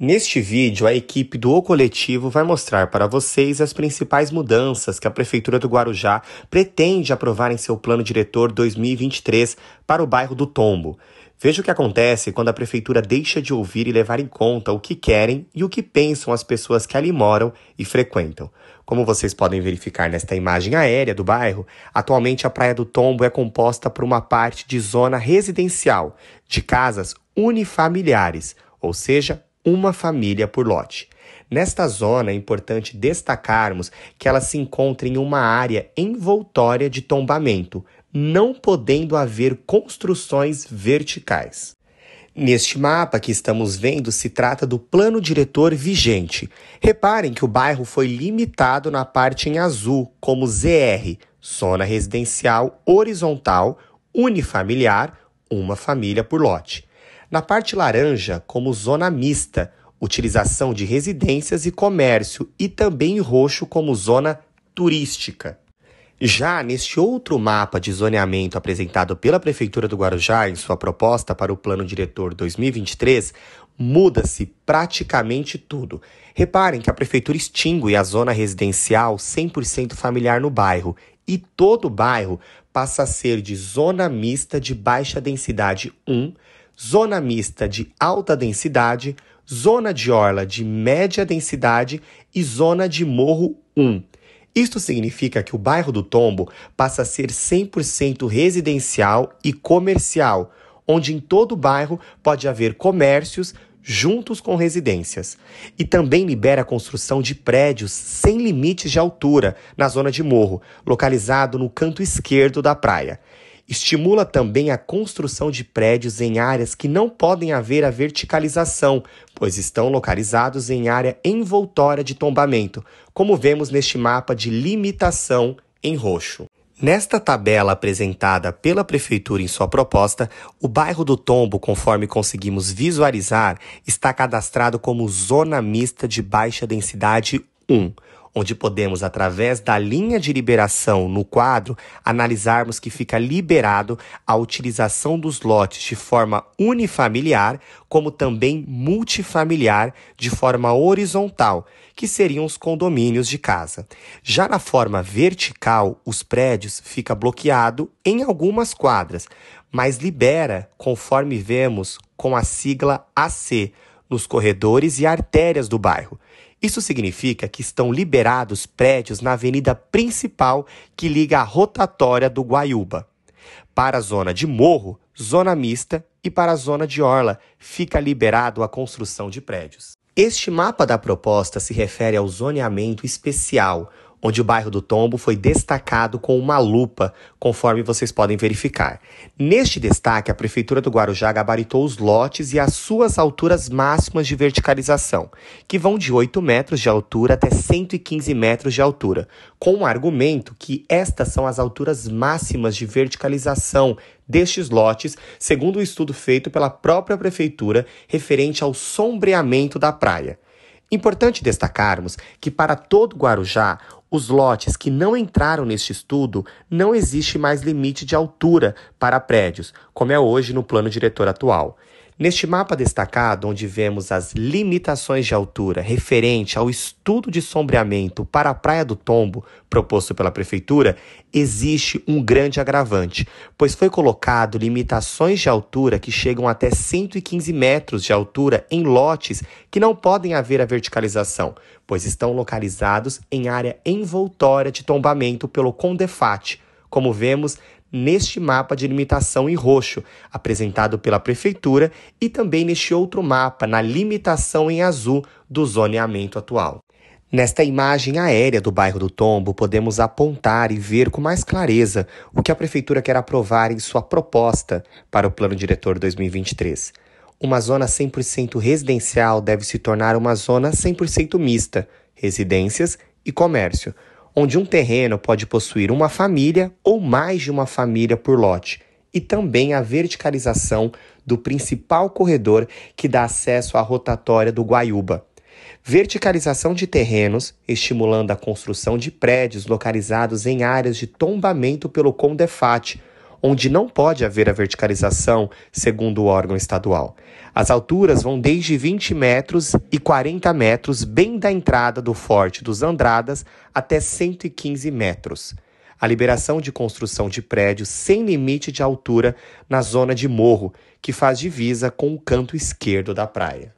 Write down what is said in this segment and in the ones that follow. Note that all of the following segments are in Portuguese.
Neste vídeo, a equipe do O Coletivo vai mostrar para vocês as principais mudanças que a Prefeitura do Guarujá pretende aprovar em seu Plano Diretor 2023 para o bairro do Tombo. Veja o que acontece quando a Prefeitura deixa de ouvir e levar em conta o que querem e o que pensam as pessoas que ali moram e frequentam. Como vocês podem verificar nesta imagem aérea do bairro, atualmente a Praia do Tombo é composta por uma parte de zona residencial, de casas unifamiliares, ou seja, uma família por lote. Nesta zona é importante destacarmos que ela se encontra em uma área envoltória de tombamento, não podendo haver construções verticais. Neste mapa que estamos vendo, se trata do plano diretor vigente. Reparem que o bairro foi limitado na parte em azul, como ZR, zona residencial horizontal, unifamiliar, uma família por lote. Na parte laranja, como zona mista, utilização de residências e comércio, e também em roxo como zona turística. Já neste outro mapa de zoneamento apresentado pela Prefeitura do Guarujá em sua proposta para o Plano Diretor 2023, muda-se praticamente tudo. Reparem que a Prefeitura extingue a zona residencial 100% familiar no bairro e todo o bairro passa a ser de zona mista de baixa densidade 1 zona mista de alta densidade, zona de orla de média densidade e zona de morro 1. Isto significa que o bairro do Tombo passa a ser 100% residencial e comercial, onde em todo o bairro pode haver comércios juntos com residências. E também libera a construção de prédios sem limites de altura na zona de morro, localizado no canto esquerdo da praia. Estimula também a construção de prédios em áreas que não podem haver a verticalização, pois estão localizados em área envoltória de tombamento, como vemos neste mapa de limitação em roxo. Nesta tabela apresentada pela Prefeitura em sua proposta, o bairro do Tombo, conforme conseguimos visualizar, está cadastrado como Zona Mista de Baixa Densidade 1, onde podemos, através da linha de liberação no quadro, analisarmos que fica liberado a utilização dos lotes de forma unifamiliar, como também multifamiliar, de forma horizontal, que seriam os condomínios de casa. Já na forma vertical, os prédios fica bloqueado em algumas quadras, mas libera, conforme vemos, com a sigla AC nos corredores e artérias do bairro isso significa que estão liberados prédios na avenida principal que liga a rotatória do Guaiúba. Para a zona de morro, zona mista e para a zona de orla, fica liberado a construção de prédios. Este mapa da proposta se refere ao zoneamento especial, onde o bairro do Tombo foi destacado com uma lupa, conforme vocês podem verificar. Neste destaque, a Prefeitura do Guarujá gabaritou os lotes e as suas alturas máximas de verticalização, que vão de 8 metros de altura até 115 metros de altura, com o um argumento que estas são as alturas máximas de verticalização destes lotes, segundo o um estudo feito pela própria Prefeitura referente ao sombreamento da praia. Importante destacarmos que para todo Guarujá, os lotes que não entraram neste estudo não existe mais limite de altura para prédios, como é hoje no plano diretor atual. Neste mapa destacado, onde vemos as limitações de altura referente ao estudo de sombreamento para a Praia do Tombo proposto pela Prefeitura, existe um grande agravante, pois foi colocado limitações de altura que chegam até 115 metros de altura em lotes que não podem haver a verticalização, pois estão localizados em área envoltória de tombamento pelo Condefat. Como vemos, neste mapa de limitação em roxo, apresentado pela Prefeitura, e também neste outro mapa, na limitação em azul, do zoneamento atual. Nesta imagem aérea do bairro do Tombo, podemos apontar e ver com mais clareza o que a Prefeitura quer aprovar em sua proposta para o Plano Diretor 2023 uma zona 100% residencial deve se tornar uma zona 100% mista, residências e comércio, onde um terreno pode possuir uma família ou mais de uma família por lote, e também a verticalização do principal corredor que dá acesso à rotatória do Guaiúba. Verticalização de terrenos, estimulando a construção de prédios localizados em áreas de tombamento pelo Condefat, onde não pode haver a verticalização, segundo o órgão estadual. As alturas vão desde 20 metros e 40 metros, bem da entrada do Forte dos Andradas, até 115 metros. A liberação de construção de prédios sem limite de altura na zona de morro, que faz divisa com o canto esquerdo da praia.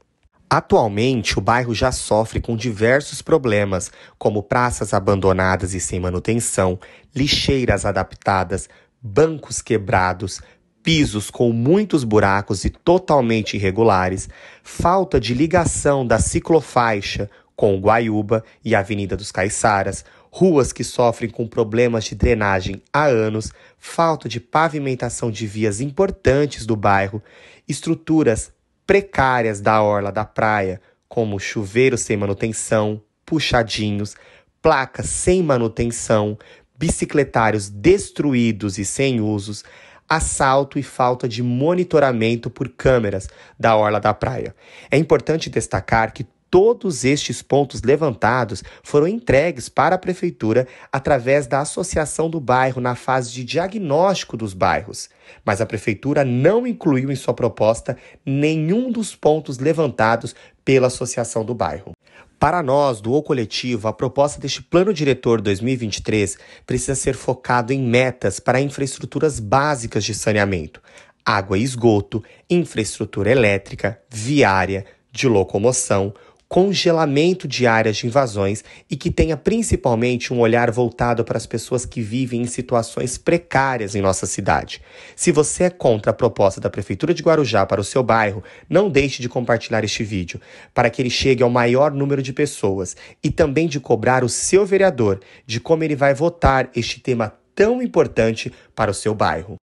Atualmente, o bairro já sofre com diversos problemas, como praças abandonadas e sem manutenção, lixeiras adaptadas, bancos quebrados, pisos com muitos buracos e totalmente irregulares, falta de ligação da ciclofaixa com Guaiúba e Avenida dos Caiçaras, ruas que sofrem com problemas de drenagem há anos, falta de pavimentação de vias importantes do bairro, estruturas precárias da orla da praia, como chuveiros sem manutenção, puxadinhos, placas sem manutenção, bicicletários destruídos e sem usos, assalto e falta de monitoramento por câmeras da orla da praia. É importante destacar que todos estes pontos levantados foram entregues para a prefeitura através da associação do bairro na fase de diagnóstico dos bairros, mas a prefeitura não incluiu em sua proposta nenhum dos pontos levantados pela associação do bairro. Para nós, do O Coletivo, a proposta deste Plano Diretor 2023 precisa ser focado em metas para infraestruturas básicas de saneamento, água e esgoto, infraestrutura elétrica, viária, de locomoção, congelamento de áreas de invasões e que tenha principalmente um olhar voltado para as pessoas que vivem em situações precárias em nossa cidade. Se você é contra a proposta da Prefeitura de Guarujá para o seu bairro, não deixe de compartilhar este vídeo para que ele chegue ao maior número de pessoas e também de cobrar o seu vereador de como ele vai votar este tema tão importante para o seu bairro.